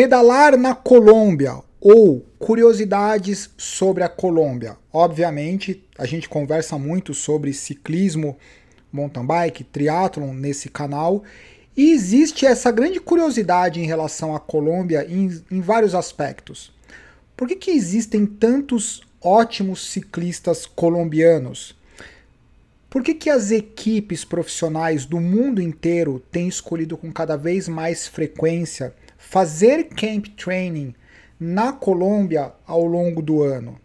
Pedalar na Colômbia ou curiosidades sobre a Colômbia. Obviamente, a gente conversa muito sobre ciclismo, mountain bike, triatlon nesse canal. E existe essa grande curiosidade em relação à Colômbia em, em vários aspectos. Por que, que existem tantos ótimos ciclistas colombianos? Por que, que as equipes profissionais do mundo inteiro têm escolhido com cada vez mais frequência fazer camp training na Colômbia ao longo do ano?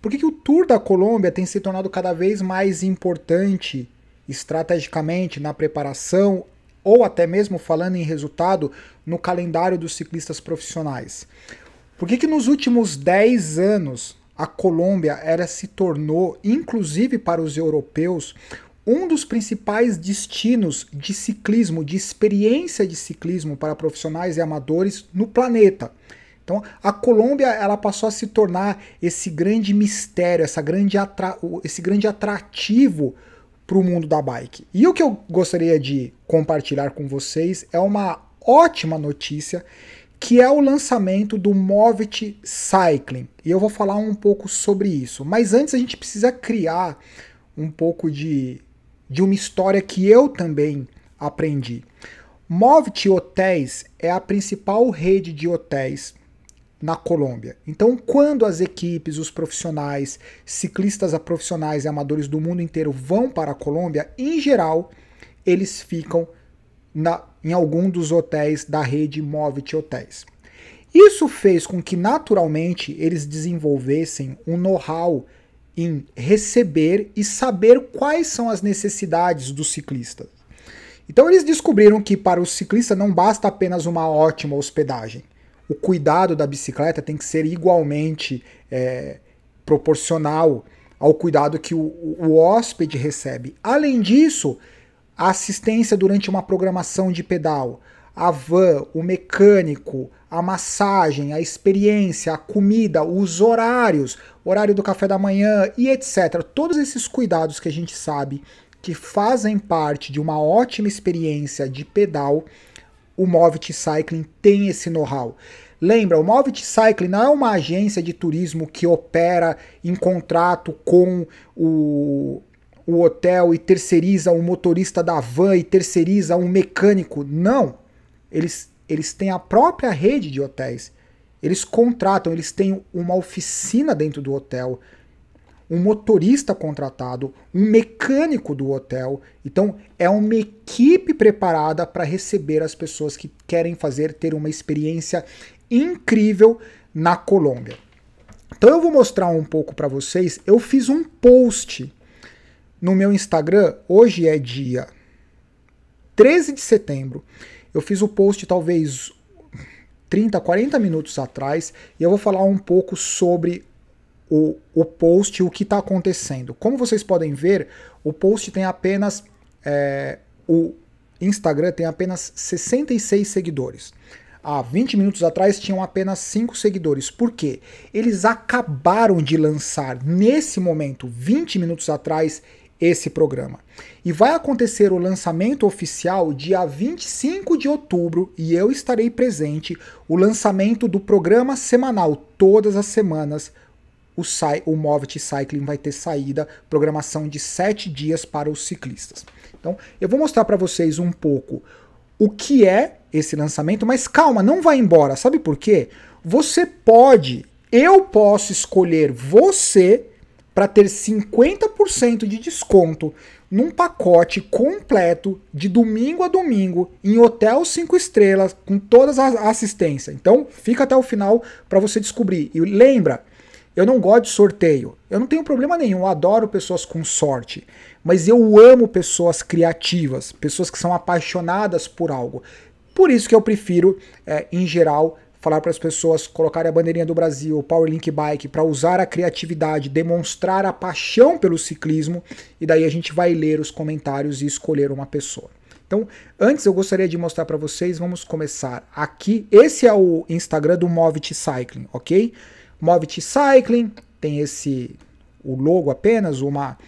Por que, que o Tour da Colômbia tem se tornado cada vez mais importante estrategicamente na preparação ou até mesmo falando em resultado no calendário dos ciclistas profissionais? Por que, que nos últimos 10 anos a Colômbia era se tornou, inclusive para os europeus, um dos principais destinos de ciclismo, de experiência de ciclismo para profissionais e amadores no planeta. Então, a Colômbia ela passou a se tornar esse grande mistério, essa grande atra esse grande atrativo para o mundo da bike. E o que eu gostaria de compartilhar com vocês é uma ótima notícia, que é o lançamento do Movit Cycling. E eu vou falar um pouco sobre isso. Mas antes a gente precisa criar um pouco de de uma história que eu também aprendi. Movit Hotéis é a principal rede de hotéis na Colômbia. Então, quando as equipes, os profissionais, ciclistas profissionais e amadores do mundo inteiro vão para a Colômbia, em geral, eles ficam na, em algum dos hotéis da rede Movit Hotéis. Isso fez com que, naturalmente, eles desenvolvessem um know-how em receber e saber quais são as necessidades do ciclista. Então eles descobriram que para o ciclista não basta apenas uma ótima hospedagem. O cuidado da bicicleta tem que ser igualmente é, proporcional ao cuidado que o, o hóspede recebe. Além disso, a assistência durante uma programação de pedal, a van, o mecânico, a massagem, a experiência, a comida, os horários, horário do café da manhã e etc. Todos esses cuidados que a gente sabe que fazem parte de uma ótima experiência de pedal, o Movit Cycling tem esse know-how. Lembra, o Movit Cycling não é uma agência de turismo que opera em contrato com o, o hotel e terceiriza um motorista da van e terceiriza um mecânico. Não. Eles eles têm a própria rede de hotéis. Eles contratam, eles têm uma oficina dentro do hotel, um motorista contratado, um mecânico do hotel. Então, é uma equipe preparada para receber as pessoas que querem fazer ter uma experiência incrível na Colômbia. Então, eu vou mostrar um pouco para vocês. Eu fiz um post no meu Instagram, hoje é dia 13 de setembro. Eu fiz o post talvez 30, 40 minutos atrás e eu vou falar um pouco sobre o, o post, o que está acontecendo. Como vocês podem ver, o post tem apenas. É, o Instagram tem apenas 66 seguidores há 20 minutos atrás tinham apenas 5 seguidores. Por quê? Eles acabaram de lançar nesse momento, 20 minutos atrás, esse programa. E vai acontecer o lançamento oficial dia 25 de outubro e eu estarei presente. O lançamento do programa semanal, todas as semanas, o, o Movit Cycling vai ter saída, programação de sete dias para os ciclistas. Então, eu vou mostrar para vocês um pouco o que é esse lançamento, mas calma, não vai embora. Sabe por quê? Você pode, eu posso escolher você para ter 50% de desconto num pacote completo de domingo a domingo em hotel 5 estrelas com todas as assistências. Então, fica até o final para você descobrir. E lembra, eu não gosto de sorteio. Eu não tenho problema nenhum, adoro pessoas com sorte, mas eu amo pessoas criativas, pessoas que são apaixonadas por algo. Por isso que eu prefiro, é, em geral, falar para as pessoas colocarem a bandeirinha do Brasil, o Powerlink Bike, para usar a criatividade, demonstrar a paixão pelo ciclismo, e daí a gente vai ler os comentários e escolher uma pessoa. Então, antes eu gostaria de mostrar para vocês, vamos começar aqui. Esse é o Instagram do Movit Cycling, ok? Movit Cycling tem esse o logo apenas, uma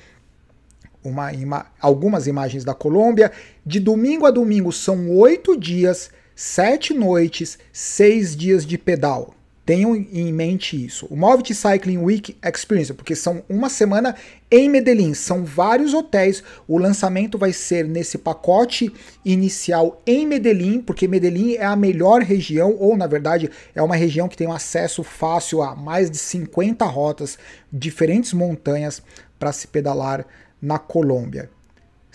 uma algumas imagens da Colômbia. De domingo a domingo são oito dias sete noites, seis dias de pedal. Tenham em mente isso. O Movit Cycling Week Experience, porque são uma semana em Medellín, são vários hotéis. O lançamento vai ser nesse pacote inicial em Medellín, porque Medellín é a melhor região, ou na verdade é uma região que tem um acesso fácil a mais de 50 rotas, diferentes montanhas para se pedalar na Colômbia.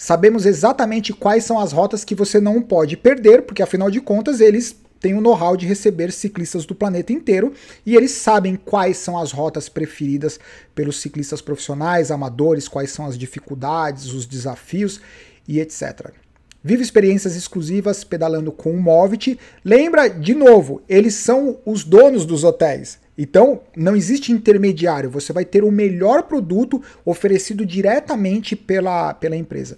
Sabemos exatamente quais são as rotas que você não pode perder, porque afinal de contas eles têm o know-how de receber ciclistas do planeta inteiro e eles sabem quais são as rotas preferidas pelos ciclistas profissionais, amadores, quais são as dificuldades, os desafios e etc. Vive experiências exclusivas pedalando com o Movit. Lembra, de novo, eles são os donos dos hotéis. Então, não existe intermediário, você vai ter o melhor produto oferecido diretamente pela, pela empresa.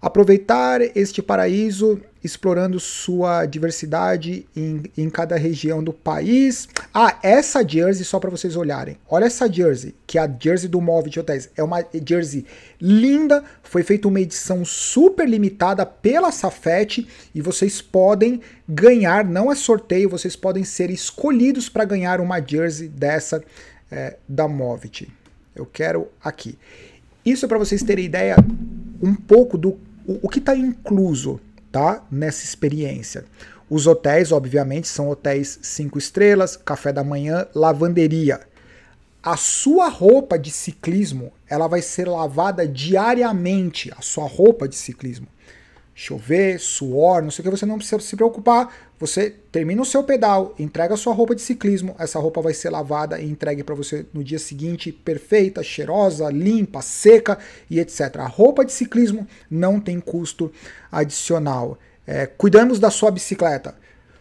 Aproveitar este paraíso explorando sua diversidade em, em cada região do país. Ah, essa jersey, só para vocês olharem. Olha essa jersey, que é a jersey do Move de Hotéis. É uma jersey linda, foi feita uma edição super limitada pela Safete e vocês podem ganhar, não é sorteio, vocês podem ser escolhidos para ganhar uma jersey dessa é, da Movit. Eu quero aqui. Isso é para vocês terem ideia um pouco do o, o que está incluso tá? Nessa experiência. Os hotéis, obviamente, são hotéis cinco estrelas, café da manhã, lavanderia. A sua roupa de ciclismo, ela vai ser lavada diariamente, a sua roupa de ciclismo chover, suor, não sei o que, você não precisa se preocupar. Você termina o seu pedal, entrega a sua roupa de ciclismo, essa roupa vai ser lavada e entregue para você no dia seguinte, perfeita, cheirosa, limpa, seca e etc. A roupa de ciclismo não tem custo adicional. É, cuidamos da sua bicicleta.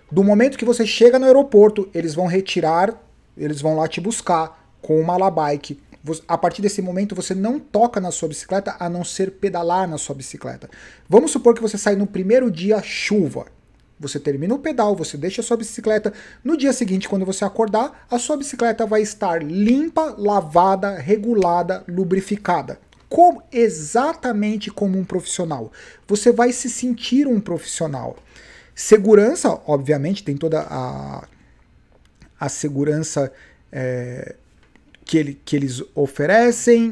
Do momento que você chega no aeroporto, eles vão retirar, eles vão lá te buscar com uma Labike a partir desse momento você não toca na sua bicicleta a não ser pedalar na sua bicicleta. Vamos supor que você sai no primeiro dia chuva. Você termina o pedal, você deixa a sua bicicleta. No dia seguinte, quando você acordar, a sua bicicleta vai estar limpa, lavada, regulada, lubrificada. Como, exatamente como um profissional. Você vai se sentir um profissional. Segurança, obviamente, tem toda a, a segurança é, que, ele, que eles oferecem,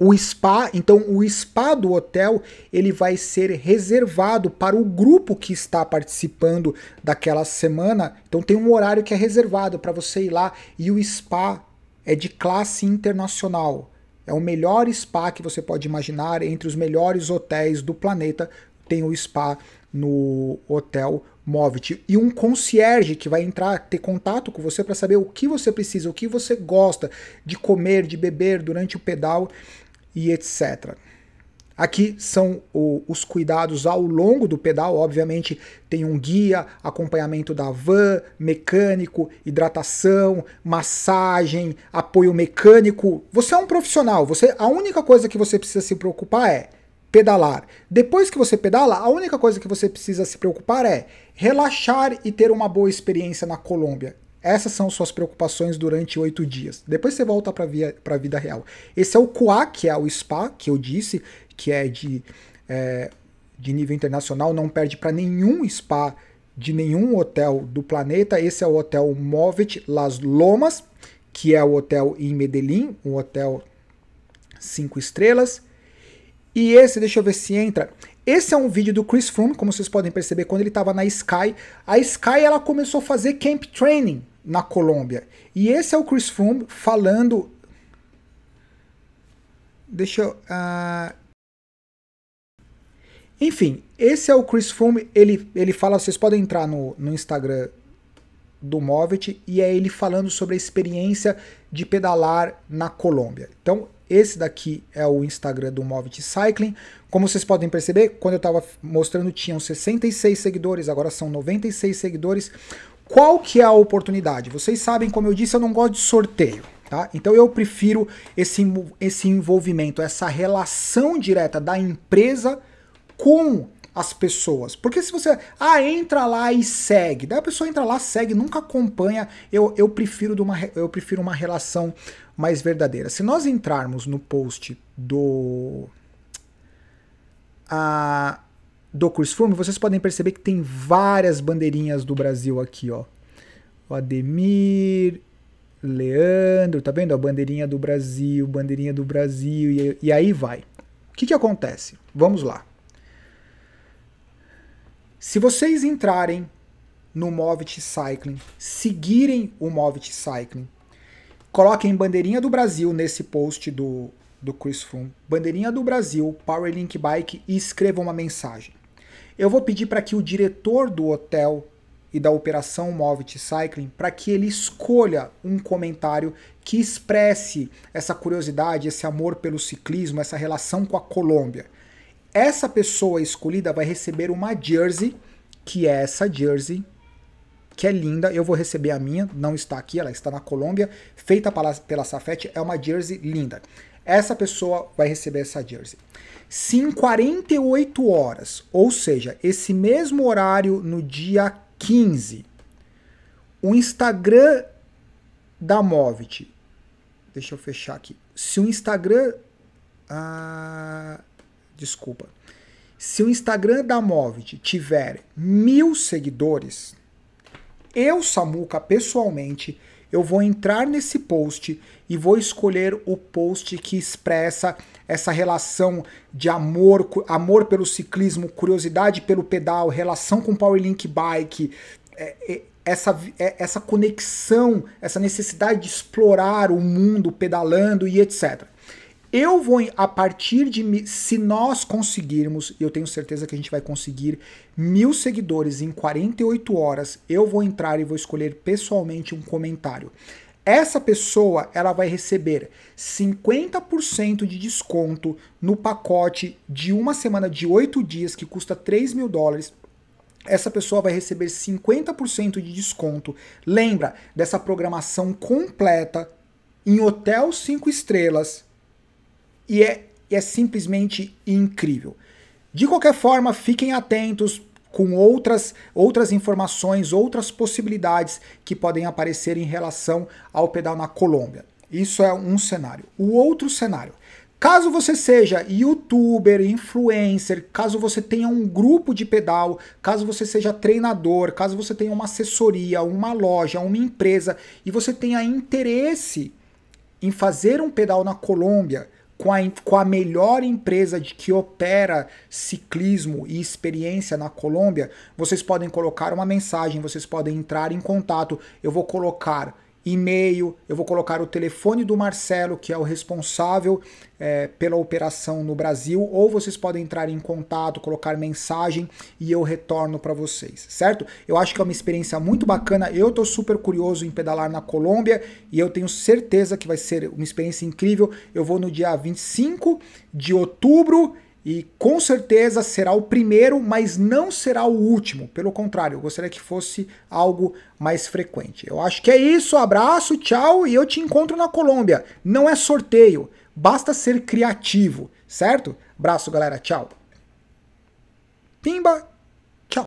o spa, então o spa do hotel, ele vai ser reservado para o grupo que está participando daquela semana. Então tem um horário que é reservado para você ir lá e o spa é de classe internacional. É o melhor spa que você pode imaginar, entre os melhores hotéis do planeta, tem o spa no hotel Move-te e um concierge que vai entrar, ter contato com você para saber o que você precisa, o que você gosta de comer, de beber durante o pedal e etc. Aqui são o, os cuidados ao longo do pedal, obviamente tem um guia, acompanhamento da van, mecânico, hidratação, massagem, apoio mecânico. Você é um profissional, você a única coisa que você precisa se preocupar é pedalar. Depois que você pedala, a única coisa que você precisa se preocupar é relaxar e ter uma boa experiência na Colômbia. Essas são suas preocupações durante oito dias. Depois você volta para a vida real. Esse é o CUA, que é o SPA, que eu disse, que é de, é, de nível internacional, não perde para nenhum SPA de nenhum hotel do planeta. Esse é o Hotel Movet Las Lomas, que é o hotel em Medellín, um hotel cinco estrelas. E esse, deixa eu ver se entra. Esse é um vídeo do Chris Froome, como vocês podem perceber, quando ele estava na Sky. A Sky ela começou a fazer camp training na Colômbia. E esse é o Chris Froome falando. Deixa eu. Uh... Enfim, esse é o Chris Froome. Ele, ele fala, vocês podem entrar no, no Instagram do Movit e é ele falando sobre a experiência de pedalar na Colômbia. Então, esse daqui é o Instagram do Movit Cycling. Como vocês podem perceber, quando eu estava mostrando, tinham 66 seguidores, agora são 96 seguidores. Qual que é a oportunidade? Vocês sabem, como eu disse, eu não gosto de sorteio. Tá? Então eu prefiro esse, esse envolvimento, essa relação direta da empresa com as pessoas. Porque se você, ah, entra lá e segue, daí a pessoa entra lá, segue, nunca acompanha. Eu, eu prefiro de uma eu prefiro uma relação mais verdadeira. Se nós entrarmos no post do a, do Cursform, vocês podem perceber que tem várias bandeirinhas do Brasil aqui, ó. O Ademir, Leandro, tá vendo? A bandeirinha do Brasil, bandeirinha do Brasil, e, e aí vai. O que, que acontece? Vamos lá. Se vocês entrarem no Movit Cycling, seguirem o Movit Cycling, Coloquem bandeirinha do Brasil nesse post do, do Chris Froome. Bandeirinha do Brasil, Powerlink Bike e escrevam uma mensagem. Eu vou pedir para que o diretor do hotel e da operação Movit Cycling para que ele escolha um comentário que expresse essa curiosidade, esse amor pelo ciclismo, essa relação com a Colômbia. Essa pessoa escolhida vai receber uma jersey, que é essa jersey que é linda. Eu vou receber a minha, não está aqui, ela está na Colômbia, feita pela, pela Safete, é uma jersey linda. Essa pessoa vai receber essa jersey. Se em 48 horas, ou seja, esse mesmo horário no dia 15, o Instagram da Movit, deixa eu fechar aqui. Se o Instagram, ah, desculpa, se o Instagram da Movit tiver mil seguidores, eu, Samuca, pessoalmente, eu vou entrar nesse post e vou escolher o post que expressa essa relação de amor, amor pelo ciclismo, curiosidade pelo pedal, relação com Powerlink Bike, é, é, essa, é, essa conexão, essa necessidade de explorar o mundo pedalando e etc. Eu vou, a partir de. Se nós conseguirmos, e eu tenho certeza que a gente vai conseguir mil seguidores em 48 horas, eu vou entrar e vou escolher pessoalmente um comentário. Essa pessoa ela vai receber 50% de desconto no pacote de uma semana de 8 dias que custa 3 mil dólares essa pessoa vai receber 50% de desconto. Lembra dessa programação completa em hotel 5 estrelas e é, é simplesmente incrível. De qualquer forma, fiquem atentos com outras, outras informações, outras possibilidades que podem aparecer em relação ao pedal na Colômbia. Isso é um cenário. O outro cenário. Caso você seja youtuber, influencer, caso você tenha um grupo de pedal, caso você seja treinador, caso você tenha uma assessoria, uma loja, uma empresa e você tenha interesse em fazer um pedal na Colômbia, com a, com a melhor empresa de que opera ciclismo e experiência na Colômbia, vocês podem colocar uma mensagem, vocês podem entrar em contato. Eu vou colocar e-mail, eu vou colocar o telefone do Marcelo, que é o responsável é, pela operação no Brasil, ou vocês podem entrar em contato, colocar mensagem e eu retorno para vocês, certo? Eu acho que é uma experiência muito bacana, eu estou super curioso em pedalar na Colômbia e eu tenho certeza que vai ser uma experiência incrível. Eu vou no dia 25 de outubro e com certeza será o primeiro, mas não será o último. Pelo contrário, eu gostaria que fosse algo mais frequente. Eu acho que é isso. Abraço, tchau e eu te encontro na Colômbia. Não é sorteio, basta ser criativo, certo? Abraço, galera. Tchau. Pimba!